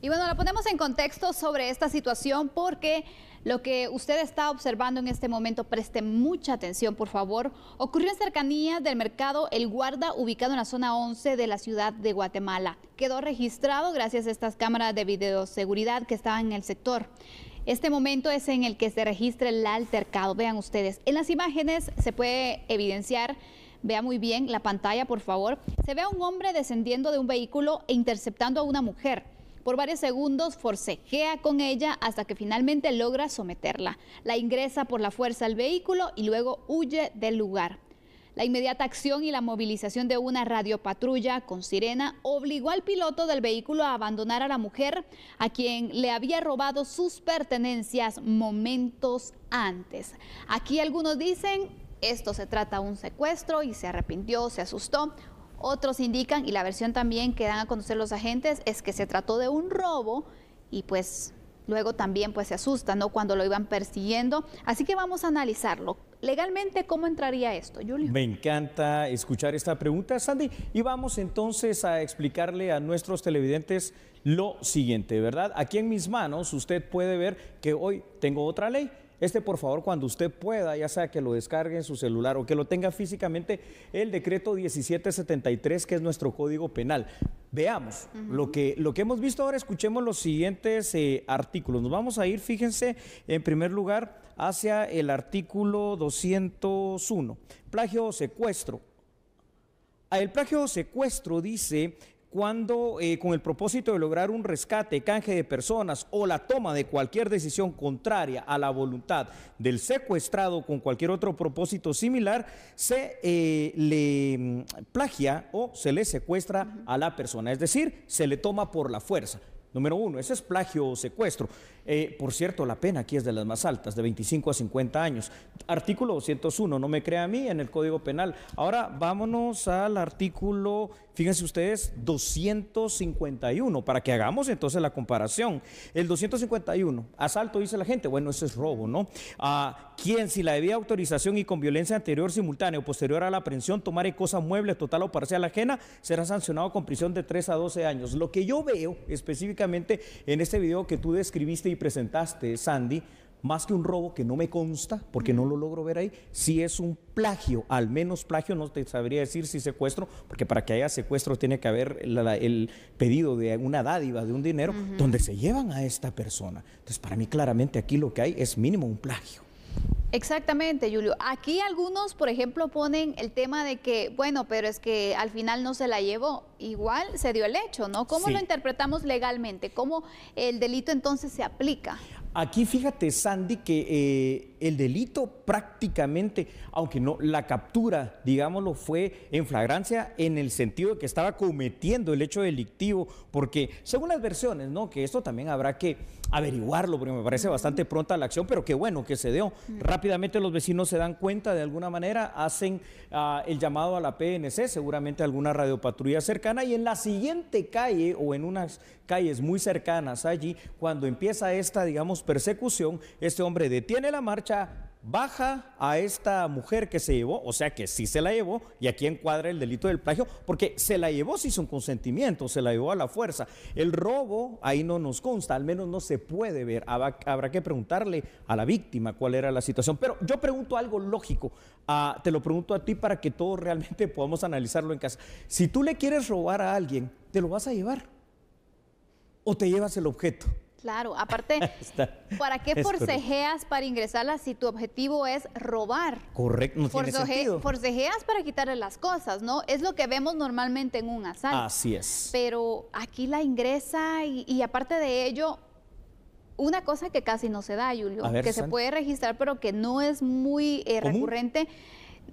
Y bueno, la ponemos en contexto sobre esta situación porque lo que usted está observando en este momento, preste mucha atención, por favor. Ocurrió en cercanía del mercado El Guarda, ubicado en la zona 11 de la ciudad de Guatemala. Quedó registrado gracias a estas cámaras de videoseguridad que estaban en el sector. Este momento es en el que se registra el altercado. Vean ustedes, en las imágenes se puede evidenciar Vea muy bien la pantalla, por favor. Se ve a un hombre descendiendo de un vehículo e interceptando a una mujer. Por varios segundos forcejea con ella hasta que finalmente logra someterla. La ingresa por la fuerza al vehículo y luego huye del lugar. La inmediata acción y la movilización de una radiopatrulla con sirena obligó al piloto del vehículo a abandonar a la mujer a quien le había robado sus pertenencias momentos antes. Aquí algunos dicen esto se trata de un secuestro y se arrepintió, se asustó. Otros indican, y la versión también que dan a conocer los agentes, es que se trató de un robo y pues luego también pues se asusta, ¿no? Cuando lo iban persiguiendo. Así que vamos a analizarlo. Legalmente, ¿cómo entraría esto, Julio? Me encanta escuchar esta pregunta, Sandy. Y vamos entonces a explicarle a nuestros televidentes lo siguiente, ¿verdad? Aquí en mis manos usted puede ver que hoy tengo otra ley este, por favor, cuando usted pueda, ya sea que lo descargue en su celular o que lo tenga físicamente, el decreto 1773, que es nuestro código penal. Veamos, lo, que, lo que hemos visto ahora, escuchemos los siguientes eh, artículos. Nos vamos a ir, fíjense, en primer lugar, hacia el artículo 201, plagio o secuestro. Ah, el plagio o secuestro dice cuando eh, con el propósito de lograr un rescate, canje de personas o la toma de cualquier decisión contraria a la voluntad del secuestrado con cualquier otro propósito similar, se eh, le mm, plagia o se le secuestra a la persona, es decir, se le toma por la fuerza. Número uno, ese es plagio o secuestro. Eh, por cierto, la pena aquí es de las más altas, de 25 a 50 años. Artículo 201, no me crea a mí, en el Código Penal. Ahora vámonos al artículo, fíjense ustedes, 251, para que hagamos entonces la comparación. El 251, asalto, dice la gente, bueno, ese es robo, ¿no? A quien si la debía autorización y con violencia anterior, simultánea o posterior a la aprehensión, tomare cosa mueble, total o parcial ajena, será sancionado con prisión de 3 a 12 años. Lo que yo veo específicamente en este video que tú describiste y presentaste, Sandy, más que un robo que no me consta, porque no lo logro ver ahí, si es un plagio, al menos plagio, no te sabría decir si secuestro, porque para que haya secuestro tiene que haber el pedido de una dádiva, de un dinero, donde se llevan a esta persona. Entonces, para mí claramente aquí lo que hay es mínimo un plagio. Exactamente, Julio. Aquí algunos, por ejemplo, ponen el tema de que, bueno, pero es que al final no se la llevó. Igual se dio el hecho, ¿no? ¿Cómo lo interpretamos legalmente? ¿Cómo el delito entonces se aplica? Aquí fíjate, Sandy, que eh, el delito prácticamente, aunque no, la captura, digámoslo, fue en flagrancia en el sentido de que estaba cometiendo el hecho delictivo, porque según las versiones, ¿no? Que esto también habrá que averiguarlo, porque me parece bastante pronta la acción, pero qué bueno que se dio. Mm. Rápidamente los vecinos se dan cuenta de alguna manera, hacen ah, el llamado a la PNC, seguramente alguna radiopatrulla cercana, y en la siguiente calle o en unas calles muy cercanas allí, cuando empieza esta, digamos, persecución, este hombre detiene la marcha, baja a esta mujer que se llevó, o sea que sí se la llevó, y aquí encuadra el delito del plagio, porque se la llevó sin su consentimiento, se la llevó a la fuerza. El robo ahí no nos consta, al menos no se puede ver. Habrá que preguntarle a la víctima cuál era la situación. Pero yo pregunto algo lógico, ah, te lo pregunto a ti para que todos realmente podamos analizarlo en casa. Si tú le quieres robar a alguien, te lo vas a llevar o te llevas el objeto. Claro, aparte, ¿para qué forcejeas para ingresarla si tu objetivo es robar? Correcto, no tiene Forcejeas para quitarle las cosas, ¿no? Es lo que vemos normalmente en un asalto. Así es. Pero aquí la ingresa y, aparte de ello, una cosa que casi no se da, Julio, que se puede registrar pero que no es muy eh, recurrente.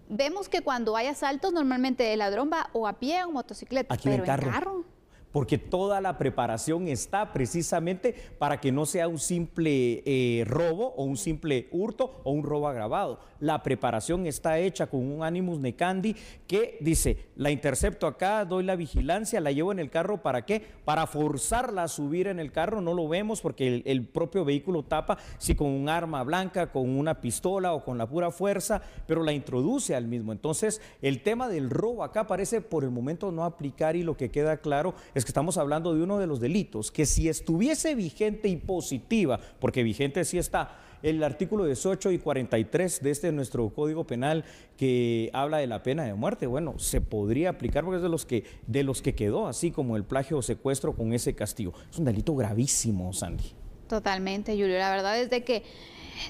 Vemos que cuando hay asaltos normalmente el ladrón va o a pie o en motocicleta, pero En carro porque toda la preparación está precisamente para que no sea un simple eh, robo o un simple hurto o un robo agravado. La preparación está hecha con un animus necandi que dice, la intercepto acá, doy la vigilancia, la llevo en el carro, ¿para qué? Para forzarla a subir en el carro, no lo vemos porque el, el propio vehículo tapa si con un arma blanca, con una pistola o con la pura fuerza, pero la introduce al mismo. Entonces, el tema del robo acá parece por el momento no aplicar y lo que queda claro es que estamos hablando de uno de los delitos que si estuviese vigente y positiva, porque vigente sí está el artículo 18 y 43 de este nuestro Código Penal que habla de la pena de muerte, bueno, se podría aplicar porque es de los que de los que quedó, así como el plagio o secuestro con ese castigo. Es un delito gravísimo, Sandy. Totalmente, Julio. La verdad es de que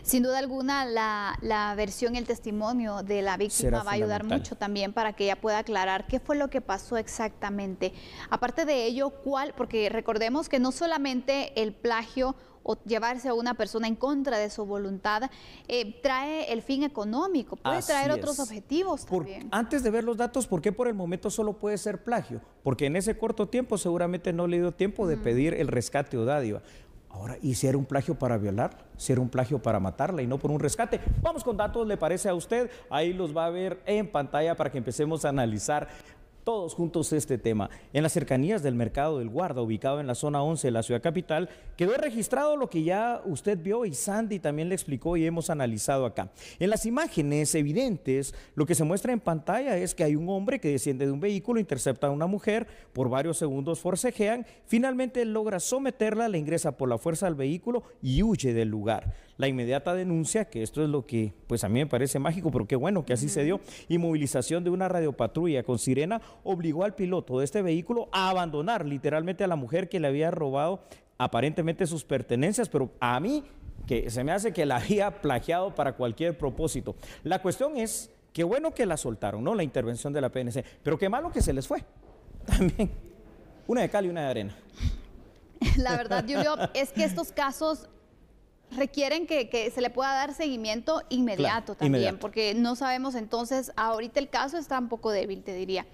sin duda alguna, la, la versión, el testimonio de la víctima va a ayudar mucho también para que ella pueda aclarar qué fue lo que pasó exactamente. Aparte de ello, ¿cuál? Porque recordemos que no solamente el plagio o llevarse a una persona en contra de su voluntad eh, trae el fin económico, puede traer otros objetivos también. Antes de ver los datos, ¿por qué por el momento solo puede ser plagio? Porque en ese corto tiempo seguramente no le dio tiempo de pedir el rescate o dádiva. Ahora, ¿y si era un plagio para violarla? ¿Si era un plagio para matarla y no por un rescate? Vamos con datos, ¿le parece a usted? Ahí los va a ver en pantalla para que empecemos a analizar todos juntos este tema. En las cercanías del mercado del Guarda, ubicado en la zona 11 de la ciudad capital, quedó registrado lo que ya usted vio y Sandy también le explicó y hemos analizado acá. En las imágenes evidentes, lo que se muestra en pantalla es que hay un hombre que desciende de un vehículo, intercepta a una mujer, por varios segundos forcejean, finalmente logra someterla, le ingresa por la fuerza al vehículo y huye del lugar. La inmediata denuncia, que esto es lo que pues a mí me parece mágico, pero qué bueno que así se dio, y movilización de una radiopatrulla con sirena obligó al piloto de este vehículo a abandonar literalmente a la mujer que le había robado aparentemente sus pertenencias, pero a mí que se me hace que la había plagiado para cualquier propósito. La cuestión es, qué bueno que la soltaron, ¿no? La intervención de la PNC, pero qué malo que se les fue. También, una de cal y una de arena. La verdad, Julio, es que estos casos requieren que, se le pueda dar seguimiento inmediato también, porque no sabemos entonces, ahorita el caso está un poco débil, te diría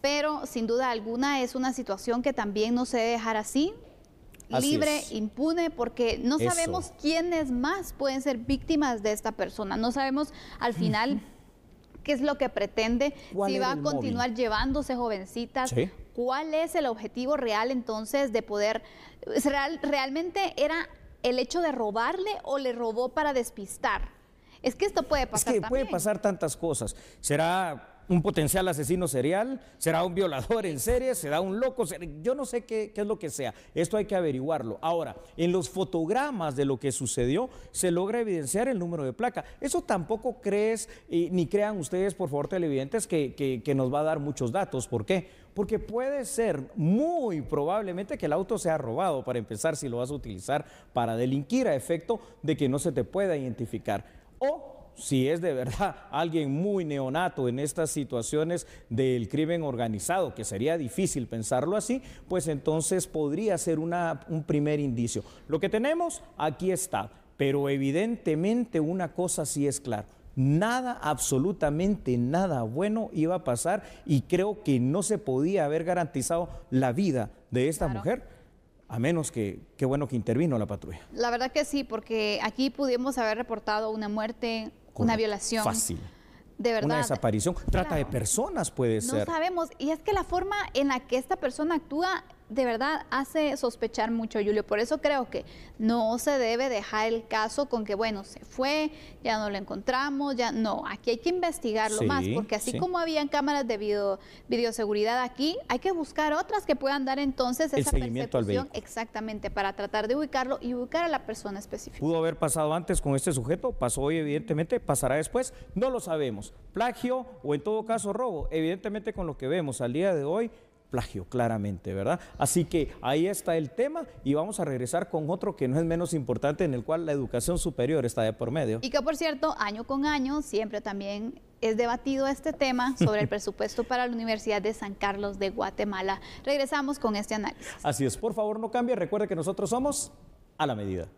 pero sin duda alguna es una situación que también no se debe dejar así, libre, impune, porque no sabemos quiénes más pueden ser víctimas de esta persona, no sabemos al final... ¿Qué es lo que pretende? Si va a continuar llevándose jovencitas, ¿cuál es el objetivo real entonces de poder... ¿Realmente era el hecho de robarle o le robó para despistar? Es que esto puede pasar. Es que puede pasar tantas cosas. Será un potencial asesino serial, será un violador en serie, será un loco, yo no sé qué, qué es lo que sea, esto hay que averiguarlo. Ahora, en los fotogramas de lo que sucedió se logra evidenciar el número de placa. Eso tampoco crees, ni crean ustedes, por favor, televidentes, que, que, que nos va a dar muchos datos. ¿Por qué? Porque puede ser muy probablemente que el auto sea robado, para empezar, si lo vas a utilizar para delinquir a efecto de que no se te pueda identificar. O si es de verdad alguien muy neonato en estas situaciones del crimen organizado, que sería difícil pensarlo así, pues entonces podría ser una, un primer indicio. Lo que tenemos aquí está, pero evidentemente una cosa sí es clara. Nada, absolutamente nada bueno iba a pasar y creo que no se podía haber garantizado la vida de esta mujer a menos que, qué bueno que intervino la patrulla. La verdad que sí, porque aquí pudimos haber reportado una muerte, una violación. Fácil. De verdad. Una desaparición. Trata de personas puede ser. No sabemos. Y es que la forma en la que esta persona actúa de verdad hace sospechar mucho, Julio. Por eso creo que no se debe dejar el caso con que, bueno, se fue, ya no lo encontramos, ya no. Aquí hay que investigarlo más, porque así como habían cámaras de video, videoseguridad aquí, hay que buscar otras que puedan dar entonces esa percepción exactamente para tratar de ubicarlo y ubicar a la persona específica. Pudo haber pasado antes con este sujeto, pasó hoy evidentemente, pasará después, no lo sabemos. Plagio o en todo caso robo, evidentemente con lo que vemos al día de hoy plagio, claramente, ¿verdad? Así que ahí está el tema y vamos a regresar con otro que no es menos importante, en el cual la educación superior está de por medio. Y que, por cierto, año con año siempre también es debatido este tema sobre el presupuesto para la Universidad de San Carlos de Guatemala. Regresamos con este análisis. Así es, por favor no cambie, recuerde que nosotros somos a la medida.